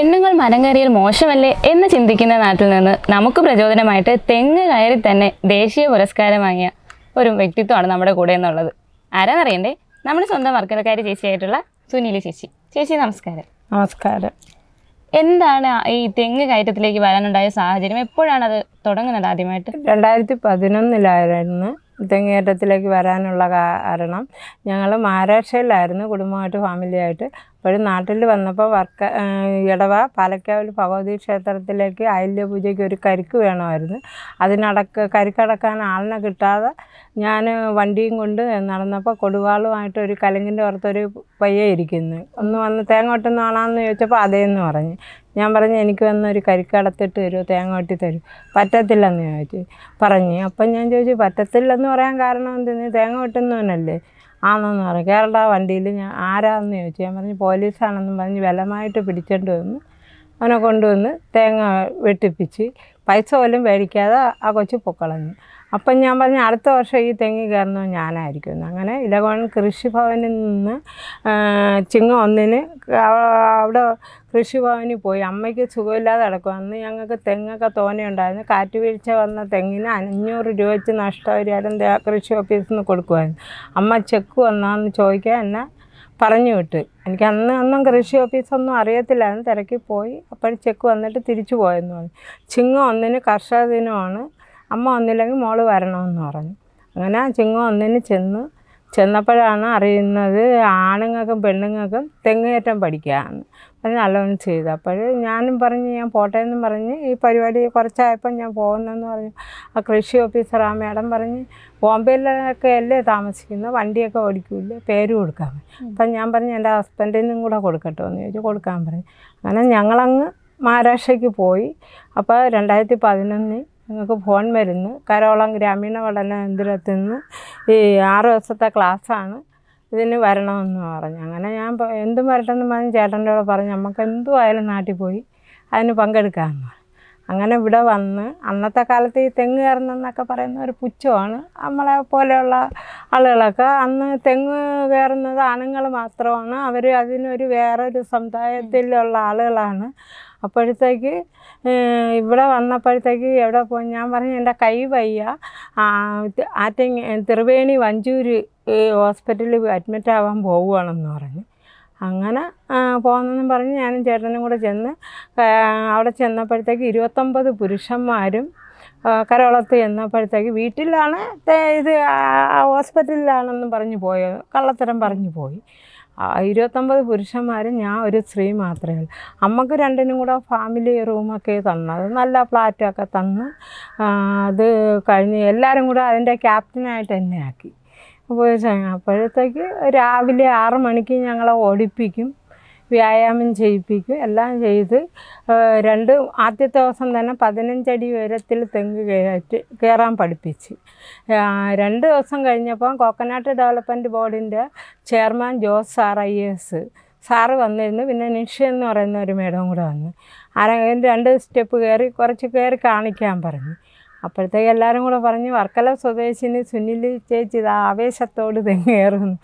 പെണ്ണുങ്ങൾ മരം കയറിയാൽ മോശമല്ലേ എന്ന് ചിന്തിക്കുന്ന നാട്ടിൽ നിന്ന് നമുക്ക് പ്രചോദനമായിട്ട് തെങ്ങ് കയറി തന്നെ ദേശീയ പുരസ്കാരം വാങ്ങിയ ഒരു വ്യക്തിത്വമാണ് നമ്മുടെ കൂടെ എന്നുള്ളത് ആരാന്നറിയണ്ടേ നമ്മുടെ സ്വന്തം വർക്കലക്കാരി ചേച്ചിയായിട്ടുള്ള സുനീല് ചേച്ചി ചേച്ചി നമസ്കാരം നമസ്കാരം എന്താണ് ഈ തെങ്ങ് കയറ്റത്തിലേക്ക് വരാനുണ്ടായ സാഹചര്യം എപ്പോഴാണ് അത് തുടങ്ങുന്നത് ആദ്യമായിട്ട് രണ്ടായിരത്തി പതിനൊന്നിലായിരുന്നു തെങ്ങേറ്റത്തിലേക്ക് വരാനുള്ള കാരണം ഞങ്ങൾ മഹാരാഷ്ട്രയിലായിരുന്നു കുടുംബമായിട്ട് ഫാമിലിയായിട്ട് അപ്പോൾ നാട്ടിൽ വന്നപ്പോൾ വർക്ക ഇടവ പാലക്കാവിൽ ഭഗവതി ക്ഷേത്രത്തിലേക്ക് ആയില്യ പൂജയ്ക്ക് ഒരു കരിക്ക് വേണമായിരുന്നു അതിനടക്ക് കരിക്കടക്കാൻ ആളിനെ കിട്ടാതെ ഞാൻ വണ്ടിയും കൊണ്ട് നടന്നപ്പോൾ കൊടുവാളുമായിട്ട് ഒരു കലങ്കിൻ്റെ പുറത്തൊരു പയ്യെ ഇരിക്കുന്നു ഒന്ന് വന്ന് തേങ്ങ ചോദിച്ചപ്പോൾ അതേന്ന് പറഞ്ഞു ഞാൻ പറഞ്ഞു എനിക്ക് വന്നൊരു കരിക്കടത്തിട്ട് തരുമോ തേങ്ങ വെട്ടി തരും പറ്റത്തില്ലെന്ന് ചോദിച്ചു പറഞ്ഞു അപ്പം ഞാൻ ചോദിച്ചു പറ്റത്തില്ലെന്ന് പറയാൻ കാരണം എന്തെന്ന് തേങ്ങ വെട്ടുന്നവനല്ലേ ആണെന്ന് പറഞ്ഞു കേരള വണ്ടിയിൽ ഞാൻ ആരാന്ന് ചോദിച്ചു ഞാൻ പറഞ്ഞു പോലീസാണെന്നും പറഞ്ഞ് ബലമായിട്ട് പിടിച്ചോണ്ട് വന്ന് അവനെ കൊണ്ടുവന്ന് തേങ്ങ വെട്ടിപ്പിച്ച് പൈസ പോലും മേടിക്കാതെ ആ കൊച്ചു പൊക്കളഞ്ഞു അപ്പം ഞാൻ പറഞ്ഞു അടുത്ത വർഷം ഈ തെങ്ങി കയറുന്നത് ഞാനായിരിക്കും അങ്ങനെ ഇലകോൺ കൃഷിഭവനിൽ നിന്ന് ചിങ്ങ ഒന്നിന് അവിടെ കൃഷിഭവനിൽ പോയി അമ്മയ്ക്ക് സുഖമില്ലാതെ കിടക്കും അന്ന് ഞങ്ങൾക്ക് തെങ്ങൊക്കെ തോനെയുണ്ടായിരുന്നു കാറ്റ് വീഴ്ച വന്ന തെങ്ങിന് അഞ്ഞൂറ് രൂപ വെച്ച് നഷ്ടപരിഹാരം കൃഷി ഓഫീസിൽ നിന്ന് കൊടുക്കുമായിരുന്നു അമ്മ ചെക്ക് വന്നാന്ന് ചോദിക്കാൻ എന്നെ പറഞ്ഞു വിട്ട് എനിക്ക് അന്ന് അന്നും കൃഷി ഓഫീസൊന്നും അറിയത്തില്ലായിരുന്നു തിരക്കി പോയി അപ്പോൾ ചെക്ക് വന്നിട്ട് തിരിച്ചു പോയെന്ന് പറഞ്ഞു ചിങ്ങ ഒന്നിന് കർഷക ദിനമാണ് അമ്മ വന്നില്ലെങ്കിൽ മോള് വരണമെന്ന് പറഞ്ഞു അങ്ങനെ ചിങ്ങം ഒന്നിന് ചെന്ന് ചെന്നപ്പോഴാണ് അറിയുന്നത് ആണുങ്ങൾക്കും പെണ്ണുങ്ങൾക്കും തെങ്ങേറ്റം പഠിക്കാമെന്ന് അത് നല്ലവണ്ണം ചെയ്തു അപ്പോൾ ഞാനും പറഞ്ഞ് ഞാൻ പോട്ടെ എന്നും പറഞ്ഞ് ഈ പരിപാടി കുറച്ചായപ്പോൾ ഞാൻ പോകുന്നെന്ന് പറഞ്ഞു ആ കൃഷി ഓഫീസർ ആ മേഡം പറഞ്ഞ് ബോംബെയിലൊക്കെ അല്ലേ താമസിക്കുന്നത് വണ്ടിയൊക്കെ ഓടിക്കില്ല പേര് കൊടുക്കാൻ അപ്പം ഞാൻ പറഞ്ഞു എൻ്റെ ഹസ്ബൻഡിനും കൂടെ കൊടുക്കട്ടെ എന്ന് ചോദിച്ചു കൊടുക്കാൻ പറഞ്ഞു അങ്ങനെ ഞങ്ങളങ്ങ് മഹാരാഷ്ട്രയ്ക്ക് പോയി അപ്പോൾ രണ്ടായിരത്തി പതിനൊന്നിൽ ഞങ്ങൾക്ക് ഫോൺ വരുന്നു കരോളം ഗ്രാമീണ പഠന കേന്ദ്രത്തിൽ നിന്ന് ഈ ആറ് ദിവസത്തെ ക്ലാസ്സാണ് ഇതിന് വരണമെന്ന് പറഞ്ഞു അങ്ങനെ ഞാൻ എന്തും വരട്ടെന്ന് പറഞ്ഞ് ചേട്ടൻ്റെ കൂടെ പറഞ്ഞു നമുക്ക് എന്തുമായാലും നാട്ടിൽ പോയി അതിന് പങ്കെടുക്കാമെന്ന് പറഞ്ഞു അങ്ങനെ ഇവിടെ വന്ന് അന്നത്തെ കാലത്ത് ഈ തെങ്ങ് കയറുന്നെന്നൊക്കെ പറയുന്ന ഒരു പുച്ഛമാണ് നമ്മളെ പോലെയുള്ള ആളുകളൊക്കെ അന്ന് തെങ്ങ് കയറുന്നത് ആണുങ്ങൾ മാത്രമാണ് അവർ അതിനൊരു വേറൊരു സമുദായത്തിലുള്ള ആളുകളാണ് അപ്പോഴത്തേക്ക് ഇവിടെ വന്നപ്പോഴത്തേക്ക് എവിടെ പോ ഞാൻ പറഞ്ഞു എൻ്റെ കൈ വയ്യ ആറ്റിങ് ത്രിവേണി വഞ്ചൂര് ഹോസ്പിറ്റലിൽ അഡ്മിറ്റ് ആവാൻ പോവുകയാണെന്ന് പറഞ്ഞു അങ്ങനെ പോകുന്നെന്നും പറഞ്ഞ് ഞാനും ചേട്ടനും കൂടെ ചെന്ന് അവിടെ ചെന്നപ്പോഴത്തേക്ക് ഇരുപത്തൊമ്പത് പുരുഷന്മാരും കരവളത്ത് ചെന്നപ്പോഴത്തേക്ക് വീട്ടിലാണ് ഇത് ഹോസ്പിറ്റലിലാണെന്നും പറഞ്ഞു പോയത് കള്ളത്തരം പറഞ്ഞു പോയി ഇരുപത്തൊമ്പത് പുരുഷന്മാരും ഞാൻ ഒരു സ്ത്രീ മാത്രമേ ഉള്ളൂ അമ്മക്ക് രണ്ടിനും കൂടെ ഫാമിലി റൂമൊക്കെ തന്നത് നല്ല ഫ്ലാറ്റൊക്കെ തന്ന് അത് കഴിഞ്ഞ് എല്ലാവരും കൂടെ അതിൻ്റെ ക്യാപ്റ്റനായിട്ട് എന്നെ ആക്കി അപ്പോൾ അപ്പോഴത്തേക്ക് രാവിലെ ആറ് മണിക്ക് ഞങ്ങളെ ഓടിപ്പിക്കും വ്യായാമം ചെയ്യിപ്പിക്കും എല്ലാം ചെയ്ത് രണ്ട് ആദ്യത്തെ ദിവസം തന്നെ പതിനഞ്ചടി ഉയരത്തിൽ തെങ്ങ് കയറ്റി കയറാൻ പഠിപ്പിച്ച് രണ്ട് ദിവസം കഴിഞ്ഞപ്പം കോക്കനാട്ട് ഡെവലപ്മെൻറ്റ് ബോർഡിൻ്റെ chairman Jose sir I S sir വന്നിരുന്നു പിന്നെ നിഷ എന്ന് പറയുന്ന ഒരു മേഡം കൂടെ വന്നു ആരെങ്കിലും രണ്ട് സ്റ്റെപ്പ് കയറി കുറച്ച് കയറി കാണിക്കാൻ പറഞ്ഞു അപ്പോഴത്തേക്ക് എല്ലാവരും കൂടെ പറഞ്ഞ് വർക്കല സ്വദേശിന് സുനിൽ ചേച്ചി ഇത് ആവേശത്തോട് തെങ്ങേറുന്നു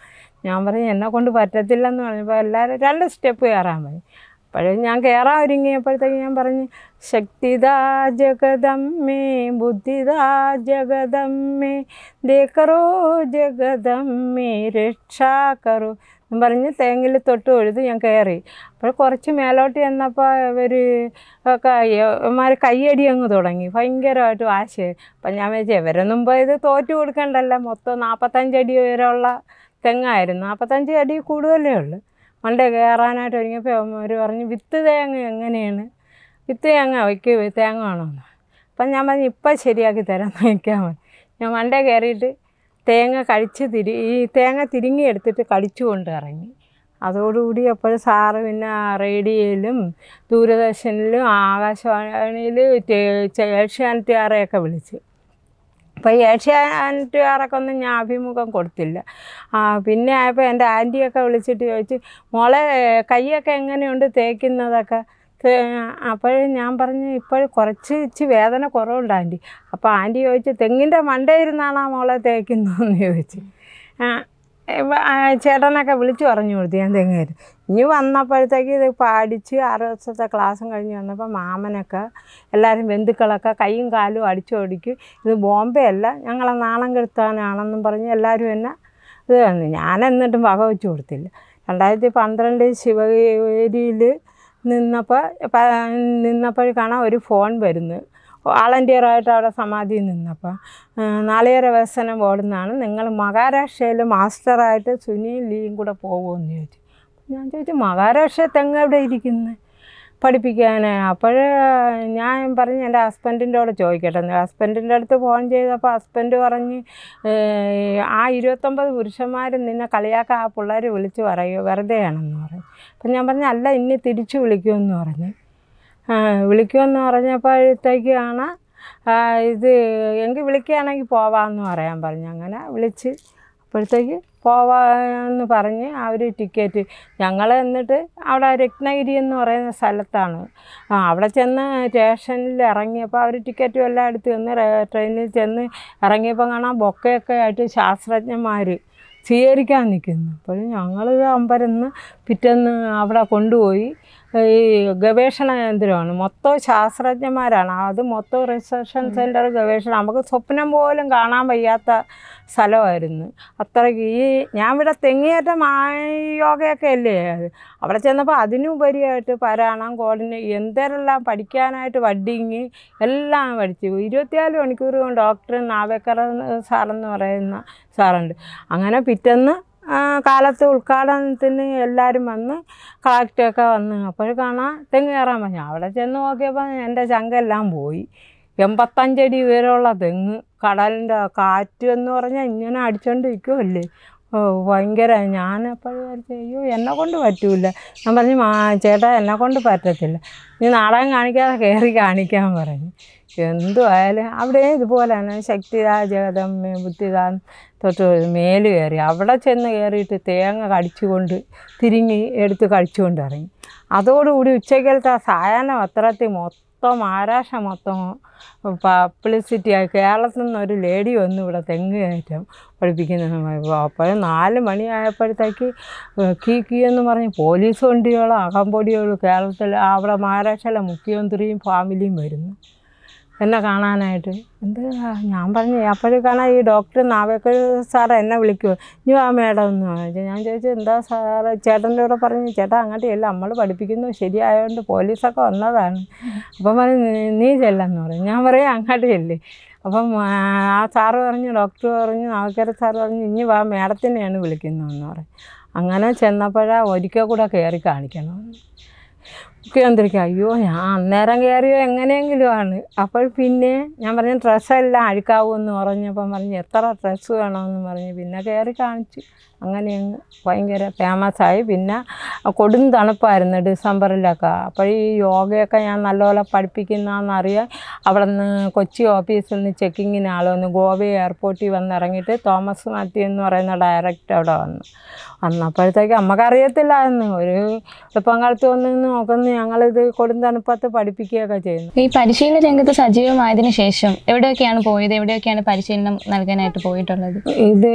ഞാൻ പറഞ്ഞു എന്നെ കൊണ്ട് പറ്റത്തില്ലെന്ന് പറഞ്ഞപ്പോൾ എല്ലാവരും രണ്ട് സ്റ്റെപ്പ് കയറാൻ പോയി അപ്പോഴും ഞാൻ കയറാൻ ഒരുങ്ങിയപ്പോഴത്തേക്ക് ഞാൻ പറഞ്ഞു ശക്തിദാ ജഗദമ്മേ ബുദ്ധിദാ ജഗദമ്മേ ദേക്കറോ ജഗദമ്മേ രക്ഷാ കറോ പറഞ്ഞ് തേങ്ങയിൽ തൊട്ട് ഒഴുത് ഞാൻ കയറി അപ്പോൾ കുറച്ച് മേലോട്ട് ചെന്നപ്പോൾ ഇവർ ഒക്കെ കയ്യടി അങ്ങ് തുടങ്ങി ഭയങ്കരമായിട്ട് ആശയം അപ്പം ഞാൻ വിചാരിച്ചു ഇവരൊന്നും ഇത് തോറ്റ് കൊടുക്കണ്ടല്ലോ മൊത്തം നാൽപ്പത്തഞ്ചടി വരെയുള്ള തെങ്ങായിരുന്നു നാൽപ്പത്തഞ്ച് അടി കൂടുതലേ ഉള്ളൂ മണ്ട കയറാനായിട്ട് ഒരുങ്ങിയപ്പോൾ അവർ പറഞ്ഞു വിത്ത് തേങ്ങ എങ്ങനെയാണ് വിത്ത് തേങ്ങ അവയ്ക്ക് തേങ്ങ വേണമെന്ന് അപ്പം ഞാൻ പറഞ്ഞു ഇപ്പം ശരിയാക്കി തരാൻ നോക്കിയാൽ മതി ഞാൻ മണ്ട കയറിയിട്ട് തേങ്ങ കഴിച്ച് തിരി ഈ തേങ്ങ തിരിങ്ങിയെടുത്തിട്ട് കൊണ്ട് ഇറങ്ങി അതോടുകൂടി അപ്പോൾ സാറ് പിന്നെ റേഡിയോയിലും ദൂരദർശനിലും ആകാശവാണിയിൽ ഏഷ്യാനെറ്റുകാരെയൊക്കെ വിളിച്ചു അപ്പോൾ ഏഷ്യാനെറ്റുകാരൊക്കെ ഒന്നും ഞാൻ അഭിമുഖം കൊടുത്തില്ല പിന്നെ ആയപ്പോൾ എൻ്റെ ആൻറ്റിയൊക്കെ വിളിച്ചിട്ട് ചോദിച്ചു മോളെ കൈയൊക്കെ എങ്ങനെയുണ്ട് തേക്കുന്നതൊക്കെ അപ്പോൾ ഞാൻ പറഞ്ഞു ഇപ്പോൾ കുറച്ച് ഇച്ചി വേദന കുറവുണ്ട് ആൻറ്റി അപ്പോൾ ആൻറ്റി ചോദിച്ചു തെങ്ങിൻ്റെ മണ്ട ഇരുന്നാണോ മോളെ തേക്കുന്നതെന്ന് ചോദിച്ചു ചേട്ടനൊക്കെ വിളിച്ചു പറഞ്ഞു കൊടുത്തു ഞാൻ തെങ്ങേര് ഇനി വന്നപ്പോഴത്തേക്ക് ഇത് പാടിച്ച് ആറ് ദിവസത്തെ ക്ലാസ്സും കഴിഞ്ഞ് വന്നപ്പോൾ മാമനൊക്കെ എല്ലാവരും ബന്ധുക്കളൊക്കെ കൈയും കാലും അടിച്ചോടിക്കും ഇത് ബോംബെയല്ല അല്ല ഞങ്ങളെ നാണം കെടുത്താനാണെന്നും പറഞ്ഞ് എല്ലാവരും എന്നെ ഇത് തന്നു ഞാൻ എന്നിട്ടും വക വെച്ച് കൊടുത്തില്ല രണ്ടായിരത്തി പന്ത്രണ്ട് ശിവഗിരിയിൽ നിന്നപ്പോൾ നിന്നപ്പോൾ ഒരു ഫോൺ വരുന്നു വാളണ്ടിയറായിട്ട് അവിടെ സമാധി നിന്നപ്പോൾ നാളികേര വികസനം ഓടുന്നതാണ് നിങ്ങൾ മഹാരാഷ്ട്രയിൽ മാസ്റ്ററായിട്ട് സുനിയും ലീയും കൂടെ പോകുമെന്ന് ചോദിച്ചു ഞാൻ ചോദിച്ചു മഹാരാഷ്ട്ര തെങ്ങ് എവിടെ ഇരിക്കുന്നത് പഠിപ്പിക്കാൻ അപ്പോൾ ഞാൻ പറഞ്ഞ് എൻ്റെ ഹസ്ബൻഡിൻ്റെ കൂടെ ചോദിക്കട്ടെ ഹസ്ബൻഡിൻ്റെ അടുത്ത് ഫോൺ ചെയ്തപ്പോൾ ഹസ്ബൻഡ് പറഞ്ഞ് ആ ഇരുപത്തൊമ്പത് പുരുഷന്മാർ നിന്നെ കളിയാക്കാൻ ആ പിള്ളേർ വിളിച്ച് പറയുക വെറുതെയാണെന്ന് പറഞ്ഞു അപ്പം ഞാൻ പറഞ്ഞു അല്ല ഇനി തിരിച്ചു വിളിക്കുമെന്ന് പറഞ്ഞു വിളിക്കുമെന്ന് പറഞ്ഞപ്പോഴത്തേക്കാണ് ഇത് എങ്കിൽ വിളിക്കുകയാണെങ്കിൽ പോവാമെന്ന് പറയാൻ പറഞ്ഞു അങ്ങനെ വിളിച്ച് അപ്പോഴത്തേക്ക് പോവാന്ന് പറഞ്ഞ് അവർ ടിക്കറ്റ് ഞങ്ങൾ എന്നിട്ട് അവിടെ രത്നഗിരി എന്ന് പറയുന്ന സ്ഥലത്താണ് ആ അവിടെ ചെന്ന് സ്റ്റേഷനിൽ ഇറങ്ങിയപ്പോൾ അവർ ടിക്കറ്റും എല്ലാം എടുത്ത് ചെന്ന് ട്രെയിനിൽ ചെന്ന് ഇറങ്ങിയപ്പോൾ കാണാൻ ബൊക്കയൊക്കെ ആയിട്ട് ശാസ്ത്രജ്ഞന്മാർ സ്വീകരിക്കാൻ നിൽക്കുന്നു അപ്പോൾ ഞങ്ങളിത് അമ്പരന്ന് പിറ്റേന്ന് അവിടെ കൊണ്ടുപോയി ഈ ഗവേഷണ കേന്ദ്രമാണ് മൊത്തം ശാസ്ത്രജ്ഞന്മാരാണ് അത് മൊത്തം റിസർച്ച് സെൻറ്റർ ഗവേഷണം നമുക്ക് സ്വപ്നം പോലും കാണാൻ വയ്യാത്ത സ്ഥലമായിരുന്നു അത്രയ്ക്ക് ഈ ഞാൻ ഇവിടെ തെങ്ങിയേറ്റം യോഗയൊക്കെ അല്ലേ അവിടെ ചെന്നപ്പോൾ അതിനുപരിയായിട്ട് പരാണം കോളിന് എന്തെല്ലാം പഠിക്കാനായിട്ട് വഡിങ് എല്ലാം പഠിച്ചു ഇരുപത്തിനാല് മണിക്കൂർ കൊണ്ട് ഡോക്ടർ നാവേക്കർ സാറെന്ന് പറയുന്ന സാറുണ്ട് അങ്ങനെ പിറ്റേന്ന് കാലത്ത് ഉദ്ഘാടനത്തിന് എല്ലാവരും വന്ന് കളക്ടൊക്കെ വന്ന് അപ്പോൾ കാണാൻ തെങ്ങ് കയറാൻ പറഞ്ഞു അവിടെ ചെന്ന് നോക്കിയപ്പോൾ എൻ്റെ ചങ്കെല്ലാം പോയി എൺപത്തഞ്ചടി ഉയരമുള്ള തെങ്ങ് കടലിൻ്റെ കാറ്റ് എന്ന് പറഞ്ഞാൽ ഇങ്ങനെ ഓ ഭയങ്കര ഞാൻ എപ്പോഴും അയ്യോ എന്നെ കൊണ്ട് പറ്റൂല ഞാൻ പറഞ്ഞു മാ ചേട്ടാ എന്നെ കൊണ്ട് പറ്റത്തില്ല നീ നാടകം കാണിക്കാതെ കയറി കാണിക്കാൻ പറഞ്ഞു എന്തുമായാലും അവിടെ ഇതുപോലെ തന്നെ ശക്തിദാ ജഗതമ്മ ബുദ്ധിദാ തൊട്ട് മേല് കയറി അവിടെ ചെന്ന് കയറിയിട്ട് തേങ്ങ കടിച്ചുകൊണ്ട് തിരിങ്ങി എടുത്ത് കടിച്ചുകൊണ്ട് ഇറങ്ങി അതോടുകൂടി ആ സായാഹ്നം അത്രത്തിൽ മൊത്തം മൊത്തം മഹാരാഷ്ട്ര മൊത്തം പബ്ലിസിറ്റിയാണ് കേരളത്തിൽ നിന്ന് ഒരു ലേഡി വന്നു ഇവിടെ തെങ്ങ് കയറ്റം പഠിപ്പിക്കുന്ന അപ്പോൾ നാല് മണിയായപ്പോഴത്തേക്ക് കീ കീ എന്ന് പറഞ്ഞ് പോലീസ് വണ്ടികളോ അകമ്പടികളോ കേരളത്തിൽ അവിടെ മഹാരാഷ്ട്രയിലെ മുഖ്യമന്ത്രിയും ഫാമിലിയും വരുന്നു എന്നെ കാണാനായിട്ട് എന്ത് ഞാൻ പറഞ്ഞു അപ്പോഴും കാണാൻ ഈ ഡോക്ടർ നാവേക്കർ സാർ എന്നെ വിളിക്കുമോ ഇനി ആ മേഡം എന്ന് പറഞ്ഞു ഞാൻ ചോദിച്ചു എന്താ സാറ് ചേട്ടൻ്റെ കൂടെ പറഞ്ഞു ചേട്ടാ അങ്ങോട്ടില്ല നമ്മൾ പഠിപ്പിക്കുന്നു ശരിയായതുകൊണ്ട് പോലീസൊക്കെ വന്നതാണ് അപ്പം പറഞ്ഞു നീ ചെല്ലെന്ന് പറഞ്ഞു ഞാൻ പറയാം അങ്ങോട്ട് ചെല്ലേ അപ്പം ആ സാറ് പറഞ്ഞു ഡോക്ടർ പറഞ്ഞു നാവേക്കര സാറ് പറഞ്ഞു ഇനി വാ മേഡത്തിനെയാണ് വിളിക്കുന്നതെന്ന് പറഞ്ഞു അങ്ങനെ ചെന്നപ്പോഴാണ് ഒരിക്കൽ കൂടെ കയറി കാണിക്കണമെന്ന് കേന്ദ്രിക്ക അയ്യോ ഞാൻ അന്നേരം കയറിയോ എങ്ങനെയെങ്കിലും ആണ് അപ്പോൾ പിന്നെ ഞാൻ പറഞ്ഞു ഡ്രസ്സെല്ലാം അഴുക്കാവുമെന്ന് പറഞ്ഞപ്പം പറഞ്ഞു എത്ര ഡ്രസ്സ് വേണമെന്ന് പറഞ്ഞു പിന്നെ കയറി കാണിച്ചു അങ്ങനെ അങ്ങ് ഭയങ്കര ഫേമസായി പിന്നെ കൊടും തണുപ്പായിരുന്നു ഡിസംബറിലൊക്കെ അപ്പോൾ ഈ യോഗയൊക്കെ ഞാൻ നല്ലപോലെ പഠിപ്പിക്കുന്നതെന്നറിയാം അവിടെ നിന്ന് കൊച്ചി ഓഫീസിൽ നിന്ന് ചെക്കിങ്ങിന് ആൾ വന്നു ഗോവ എയർപോർട്ടിൽ വന്നിറങ്ങിയിട്ട് തോമസ് മാത്യു എന്ന് പറയുന്ന ഡയറക്റ്റ് അവിടെ വന്നു വന്നപ്പോഴത്തേക്ക് അമ്മക്കറിയത്തില്ലായിരുന്നു ഒരു എളുപ്പം കാലത്ത് വന്ന് നോക്കുന്ന ഞങ്ങളിത് തണുപ്പത്ത് പഠിപ്പിക്കുകയൊക്കെ ചെയ്യുന്നു ഈ പരിശീലന രംഗത്ത് സജീവമായതിനു ശേഷം എവിടെയൊക്കെയാണ് പോയത് എവിടെയൊക്കെയാണ് പരിശീലനം നൽകാനായിട്ട് പോയിട്ടുള്ളത് ഇത്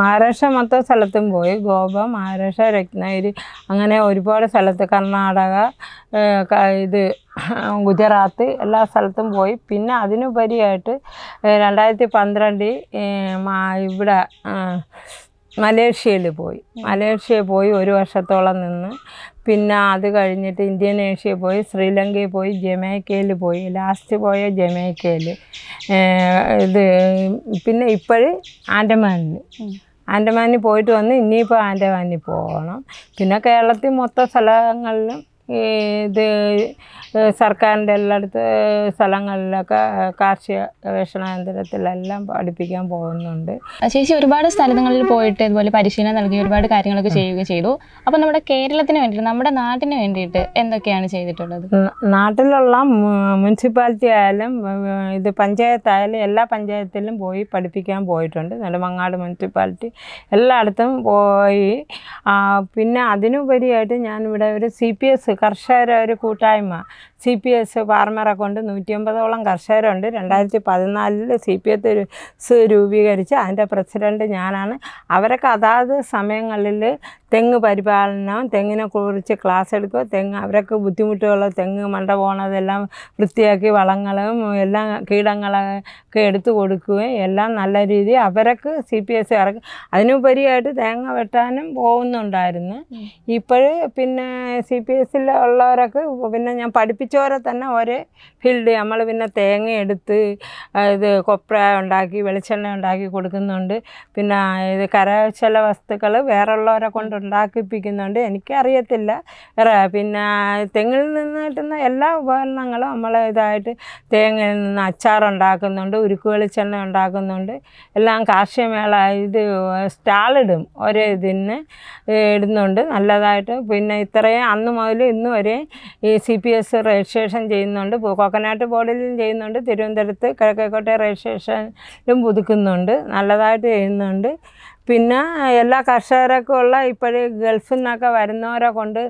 മഹാരാഷ്ട്ര മൊത്തം സ്ഥലത്തും പോയി ഗോവ മഹാരാഷ്ട്ര രത്നഗിരി അങ്ങനെ ഒരുപാട് സ്ഥലത്ത് കർണാടക ഇത് ഗുജറാത്ത് എല്ലാ സ്ഥലത്തും പോയി പിന്നെ അതിനുപരിയായിട്ട് രണ്ടായിരത്തി പന്ത്രണ്ടിൽ ഇവിടെ മലേഷ്യയിൽ പോയി മലേഷ്യയിൽ പോയി ഒരു വർഷത്തോളം നിന്ന് പിന്നെ അത് കഴിഞ്ഞിട്ട് ഇന്ത്യനേഷ്യയിൽ പോയി ശ്രീലങ്കയിൽ പോയി ജമേക്കയിൽ പോയി ലാസ്റ്റ് പോയ ജമേക്കയിൽ ഇത് പിന്നെ ഇപ്പോഴും ആൻഡമാനിൽ ആൻഡമാനിൽ പോയിട്ട് വന്ന് ഇനിയിപ്പോൾ ആൻഡമാനിൽ പോകണം പിന്നെ കേരളത്തിൽ മൊത്തം സ്ഥലങ്ങളിലും ഇത് സർക്കാരിൻ്റെ എല്ലായിടത്ത് സ്ഥലങ്ങളിലൊക്കെ കാർഷിക ഗവേഷണ കേന്ദ്രത്തിലെല്ലാം പഠിപ്പിക്കാൻ പോകുന്നുണ്ട് ചേച്ചി ഒരുപാട് സ്ഥലങ്ങളിൽ പോയിട്ട് ഇതുപോലെ പരിശീലനം നൽകി ഒരുപാട് കാര്യങ്ങളൊക്കെ ചെയ്യുക ചെയ്തു അപ്പോൾ നമ്മുടെ കേരളത്തിന് വേണ്ടിയിട്ട് നമ്മുടെ നാട്ടിന് വേണ്ടിയിട്ട് എന്തൊക്കെയാണ് ചെയ്തിട്ടുള്ളത് നാട്ടിലുള്ള മുനിസിപ്പാലിറ്റി ആയാലും ഇത് പഞ്ചായത്തായാലും എല്ലാ പഞ്ചായത്തിലും പോയി പഠിപ്പിക്കാൻ പോയിട്ടുണ്ട് നെടുമങ്ങാട് മുനിസിപ്പാലിറ്റി എല്ലായിടത്തും പോയി പിന്നെ അതിനുപരിയായിട്ട് ഞാനിവിടെ ഒരു സി പി എസ് കർഷകരൊരു കൂട്ടായ്മ സി പി എസ് ഫാർമറെ കൊണ്ട് നൂറ്റിയമ്പതോളം കർഷകരുണ്ട് രണ്ടായിരത്തി പതിനാലിൽ സി പി എസ് രൂപീകരിച്ച് അതിൻ്റെ പ്രസിഡൻറ്റ് ഞാനാണ് അവരൊക്കെ അതാത് സമയങ്ങളിൽ തെങ്ങ് പരിപാലനം തെങ്ങിനെ കുറിച്ച് ക്ലാസ് എടുക്കുക തെങ്ങ് അവരൊക്കെ ബുദ്ധിമുട്ടുള്ള തെങ്ങ് മണ്ട പോണതെല്ലാം വൃത്തിയാക്കി വളങ്ങളും എല്ലാം കീടങ്ങളൊക്കെ എടുത്തു കൊടുക്കുകയും എല്ലാം നല്ല രീതി അവരൊക്ക് സി പി എസ് ഇറക്കും അതിനുപരിയായിട്ട് തേങ്ങ വെട്ടാനും പോകുന്നുണ്ടായിരുന്നു ഇപ്പോഴും പിന്നെ സി പി എസിൽ ഉള്ളവരൊക്കെ പിന്നെ ഞാൻ പഠിപ്പിച്ചു ചോര തന്നെ ഒരു ഫീൽഡ് നമ്മൾ പിന്നെ തേങ്ങ എടുത്ത് ഇത് കൊപ്ര ഉണ്ടാക്കി വെളിച്ചെണ്ണ ഉണ്ടാക്കി കൊടുക്കുന്നുണ്ട് പിന്നെ ഇത് കരകൗശല വസ്തുക്കൾ വേറെയുള്ളവരെ കൊണ്ട് ഉണ്ടാക്കിപ്പിക്കുന്നുണ്ട് എനിക്കറിയത്തില്ല വേറെ പിന്നെ തെങ്ങിൽ നിന്ന് കിട്ടുന്ന എല്ലാ ഉപകരണങ്ങളും നമ്മൾ ഇതായിട്ട് തേങ്ങയിൽ നിന്ന് അച്ചാറുണ്ടാക്കുന്നുണ്ട് ഉരുക്ക് വെളിച്ചെണ്ണ ഉണ്ടാക്കുന്നുണ്ട് എല്ലാം കാർഷികമേള ഇത് സ്റ്റാളിടും ഒരേ ഇതിന് ഇടുന്നുണ്ട് നല്ലതായിട്ട് പിന്നെ ഇത്രയും അന്ന് മുതൽ ഇന്ന് വരെ ഈ സി പി എസ് റെ രജിസ്ട്രേഷൻ ചെയ്യുന്നുണ്ട് കോക്കനാട്ട് ബോർഡിലും ചെയ്യുന്നുണ്ട് തിരുവനന്തപുരത്ത് കിഴക്കേക്കോട്ടെ രജിസ്ട്രേഷനും പുതുക്കുന്നുണ്ട് നല്ലതായിട്ട് ചെയ്യുന്നുണ്ട് പിന്നെ എല്ലാ കർഷകർക്കും ഉള്ള ഗൾഫിൽ നിന്നൊക്കെ വരുന്നവരെ കൊണ്ട്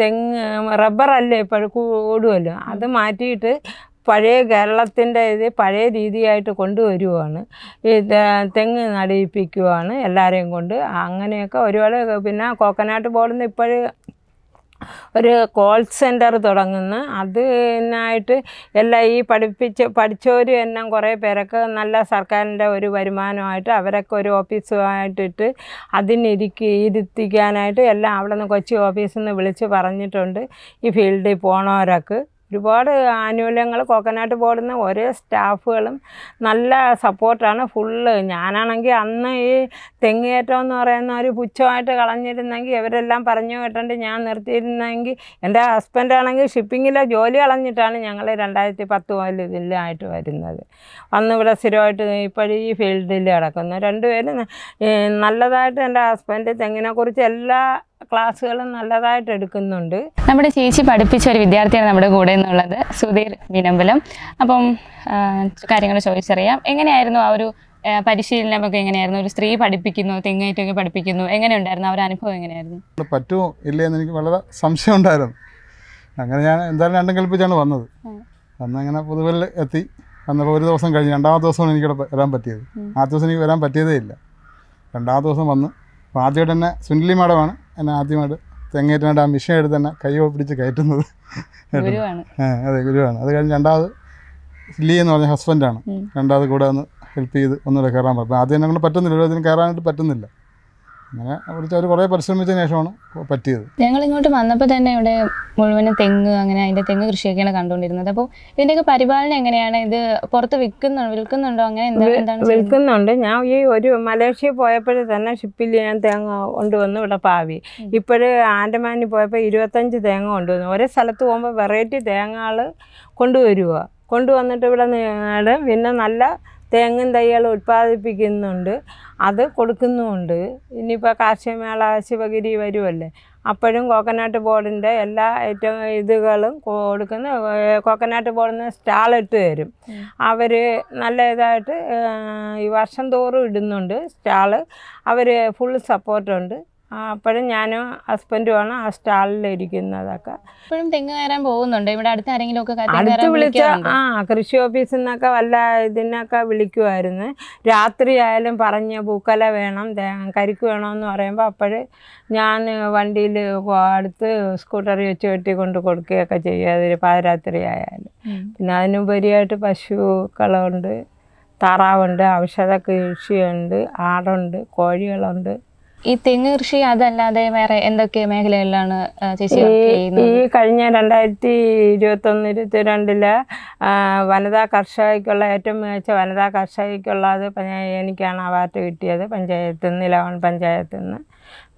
തെങ്ങ് റബ്ബറല്ലേ ഇപ്പോഴും കൂടുമല്ലോ അത് മാറ്റിയിട്ട് പഴയ കേരളത്തിൻ്റെ ഇത് പഴയ രീതിയായിട്ട് കൊണ്ടുവരുവാണ് ഈ തെങ്ങ് നടിയിപ്പിക്കുവാണ് എല്ലാവരെയും കൊണ്ട് അങ്ങനെയൊക്കെ ഒരുപാട് പിന്നെ കോക്കനാട്ട് ബോർഡിൽ നിന്ന് ഇപ്പോഴും ഒരു കോൾ സെൻറ്റർ തുടങ്ങുന്നു അതിനായിട്ട് എല്ലാ ഈ പഠിപ്പിച്ച് പഠിച്ചവർ എല്ലാം കുറേ പേരൊക്കെ നല്ല സർക്കാരിൻ്റെ ഒരു വരുമാനമായിട്ട് അവരൊക്കെ ഒരു ഓഫീസുമായിട്ടിട്ട് അതിനിരിക്കുക ഇരുത്തിക്കാനായിട്ട് എല്ലാം അവിടെ നിന്ന് കൊച്ചി ഓഫീസിൽ നിന്ന് വിളിച്ച് പറഞ്ഞിട്ടുണ്ട് ഈ ഫീൽഡിൽ പോണവരൊക്കെ ഒരുപാട് ആനുകൂല്യങ്ങൾ കോക്കനാട്ട് ബോർഡിൽ ഓരോ സ്റ്റാഫുകളും നല്ല സപ്പോർട്ടാണ് ഫുള്ള് ഞാനാണെങ്കിൽ അന്ന് ഈ തെങ്ങേറ്റം എന്ന് പറയുന്ന ഒരു പുച്ഛമായിട്ട് കളഞ്ഞിരുന്നെങ്കിൽ ഇവരെല്ലാം പറഞ്ഞു കേട്ടിട്ട് ഞാൻ നിർത്തിയിരുന്നെങ്കിൽ എൻ്റെ ഹസ്ബൻഡാണെങ്കിൽ ഷിപ്പിങ്ങിലെ ജോലി കളഞ്ഞിട്ടാണ് ഞങ്ങൾ രണ്ടായിരത്തി പത്ത് മുതൽ ഇതിലായിട്ട് വരുന്നത് അന്ന് ഇവിടെ സ്ഥിരമായിട്ട് ഇപ്പോഴും ഈ ഫീൽഡിൽ കിടക്കുന്നു രണ്ടുപേരും നല്ലതായിട്ട് എൻ്റെ ഹസ്ബൻഡ് തെങ്ങിനെക്കുറിച്ച് എല്ലാ ക്ലാസ്സുകൾ നല്ലതായിട്ട് എടുക്കുന്നുണ്ട് നമ്മുടെ ചേച്ചി പഠിപ്പിച്ച ഒരു വിദ്യാർത്ഥിയാണ് നമ്മുടെ കൂടെ എന്നുള്ളത് സുധീർ വിനമ്പലം അപ്പം കാര്യങ്ങൾ ചോദിച്ചറിയാം എങ്ങനെയായിരുന്നു ആ ഒരു പരിശീലനമൊക്കെ എങ്ങനെയായിരുന്നു ഒരു സ്ത്രീ പഠിപ്പിക്കുന്നു തെങ്ങേറ്റൊക്കെ പഠിപ്പിക്കുന്നു എങ്ങനെയുണ്ടായിരുന്നു അവരുടെ അനുഭവം എങ്ങനെയായിരുന്നു പറ്റുമോ ഇല്ലയെന്ന് എനിക്ക് വളരെ സംശയം ഉണ്ടായിരുന്നു അങ്ങനെ ഞാൻ എന്തായാലും രണ്ടും കൽപ്പിച്ചാണ് വന്നത് അന്ന് അങ്ങനെ എത്തി അന്നപ്പോൾ ഒരു ദിവസം കഴിഞ്ഞ് രണ്ടാമത്തെ ദിവസമാണ് എനിക്കിവിടെ വരാൻ പറ്റിയത് ആദ്യ ദിവസം എനിക്ക് വരാൻ പറ്റിയതേ ഇല്ല രണ്ടാമത്തെ ദിവസം വന്ന് ആദ്യമായിട്ട് തന്നെ സുനിലി മാഡമാണ് എന്നെ ആദ്യമായിട്ട് തെങ്ങേറ്റനായിട്ട് ആ മിഷൻ എടുത്ത് തന്നെ കൈ പിടിച്ച് കയറ്റുന്നത് അതെ ഗുരുവാണ് അത് കഴിഞ്ഞ് രണ്ടാമത് ഫില്ലി എന്ന് പറഞ്ഞ ഹസ്ബൻഡാണ് രണ്ടാമത് കൂടെ ഒന്ന് ഹെൽപ്പ് ചെയ്ത് ഒന്നുകൂടെ കയറാൻ പറഞ്ഞു ആദ്യം ഞങ്ങൾ പറ്റുന്നില്ല ഒരു ഇതിന് കയറാനായിട്ട് പറ്റുന്നില്ല അങ്ങനെ വിളിച്ച് അവർ കുറേ പരിശ്രമിച്ച ശേഷമാണ് പറ്റിയത് ഞങ്ങൾ ഇങ്ങോട്ട് വന്നപ്പോൾ തന്നെ ഇവിടെ മുഴുവൻ തെങ്ങ് അങ്ങനെ അതിൻ്റെ തെങ്ങ് കൃഷിയൊക്കെയാണ് കണ്ടുകൊണ്ടിരുന്നത് അപ്പോൾ ഇതിൻ്റെയൊക്കെ പരിപാലനം എങ്ങനെയാണ് ഇത് പുറത്ത് വിൽക്കുന്നുണ്ടോ വിൽക്കുന്നുണ്ടോ അങ്ങനെ എന്താണ് വിൽക്കുന്നുണ്ട് ഞാൻ ഈ ഒരു മലേഷ്യ പോയപ്പോഴേ തന്നെ ഷിപ്പിൽ ഞാൻ തേങ്ങ കൊണ്ടുവന്ന് ഇവിടെ പാവി ഇപ്പോഴ് ആൻഡമാനിൽ പോയപ്പോൾ ഇരുപത്തഞ്ച് തേങ്ങ കൊണ്ടുവന്നു ഓരോ സ്ഥലത്ത് പോകുമ്പോൾ വെറൈറ്റി തേങ്ങകൾ കൊണ്ടുവരുവ കൊണ്ടുവന്നിട്ട് ഇവിടെ പിന്നെ നല്ല തേങ്ങൻ തൈകൾ ഉൽപ്പാദിപ്പിക്കുന്നുണ്ട് അത് കൊടുക്കുന്നുമുണ്ട് ഇനിയിപ്പോൾ മേള ശിവഗിരി വരുമല്ലേ അപ്പോഴും കോക്കനാട്ട് ബോർഡിൻ്റെ എല്ലാ ഏറ്റവും ഇതുകളും കൊടുക്കുന്ന കോക്കനാട്ട് ബോർഡിന് സ്റ്റാളിട്ട് തരും അവർ നല്ല ഇതായിട്ട് ഈ വർഷം തോറും ഇടുന്നുണ്ട് സ്റ്റാള് അവർ ഫുൾ സപ്പോർട്ടുണ്ട് അപ്പോഴും ഞാനും ഹസ്ബൻഡുമാണ് ആ സ്റ്റാളിൽ ഇരിക്കുന്നതൊക്കെ ഇപ്പോഴും തെങ്ങ് കയറാൻ പോകുന്നുണ്ട് ഇവിടെ അടുത്ത് ആരെങ്കിലും ഒക്കെ അടുത്ത് വിളിച്ച ആ കൃഷി ഓഫീസിൽ നിന്നൊക്കെ വല്ല ഇതിനൊക്കെ വിളിക്കുമായിരുന്നു രാത്രി ആയാലും പറഞ്ഞ് പൂക്കല വേണം കരിക്ക് വേണമെന്ന് പറയുമ്പോൾ അപ്പോഴ് ഞാൻ വണ്ടിയിൽ അടുത്ത് സ്കൂട്ടറി വെച്ച് വെട്ടി കൊണ്ട് കൊടുക്കുകയൊക്കെ ചെയ്യുക പാതിരാത്രി ആയാലും പിന്നെ അതിനുപരിയായിട്ട് പശുക്കളുണ്ട് താറാവുണ്ട് ഔഷധ കൃഷിയുണ്ട് ആടുണ്ട് കോഴികളുണ്ട് ഈ തെങ്ങ് കൃഷി അതല്ലാതെ വേറെ എന്തൊക്കെ മേഖലകളിലാണ് ഈ കഴിഞ്ഞ രണ്ടായിരത്തി ഇരുപത്തി രണ്ടില് വനിതാ കർഷകയ്ക്കുള്ള ഏറ്റവും മികച്ച വനിതാ കർഷകയ്ക്കുള്ള അത് എനിക്കാണ് അവാർഡ് കിട്ടിയത് പഞ്ചായത്തിൽ നിന്ന് ഇലവൺ പഞ്ചായത്തിൽ നിന്ന്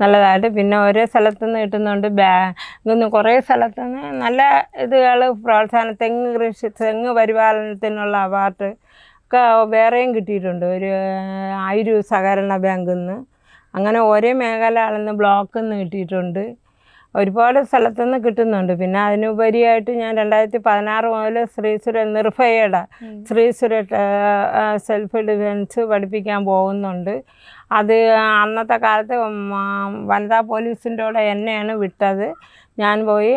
നല്ലതായിട്ട് പിന്നെ ഓരോ സ്ഥലത്തു നിന്ന് കിട്ടുന്നുണ്ട് ബാങ്ക് കുറേ സ്ഥലത്തു നിന്ന് നല്ല ഇതുകൾ പ്രോത്സാഹനം തെങ്ങ് കൃഷി തെങ്ങ് പരിപാലനത്തിനുള്ള അവാർഡ് ഒക്കെ വേറെയും കിട്ടിയിട്ടുണ്ട് ഒരു ആയിരം സഹകരണ ബാങ്കിൽ നിന്ന് അങ്ങനെ ഓരോ മേഖല അളന്ന് ബ്ലോക്ക് നിന്ന് കിട്ടിയിട്ടുണ്ട് ഒരുപാട് സ്ഥലത്തുനിന്ന് നിന്ന് കിട്ടുന്നുണ്ട് പിന്നെ അതിനുപരിയായിട്ട് ഞാൻ രണ്ടായിരത്തി പതിനാറ് മുതൽ ശ്രീ സുര നിർഭയയുടെ ശ്രീ സുര സെൽഫ് ഡിഫൻസ് പഠിപ്പിക്കാൻ പോകുന്നുണ്ട് അത് അന്നത്തെ കാലത്ത് വനിതാ പോലീസിൻ്റെ കൂടെ എന്നെയാണ് വിട്ടത് ഞാൻ പോയി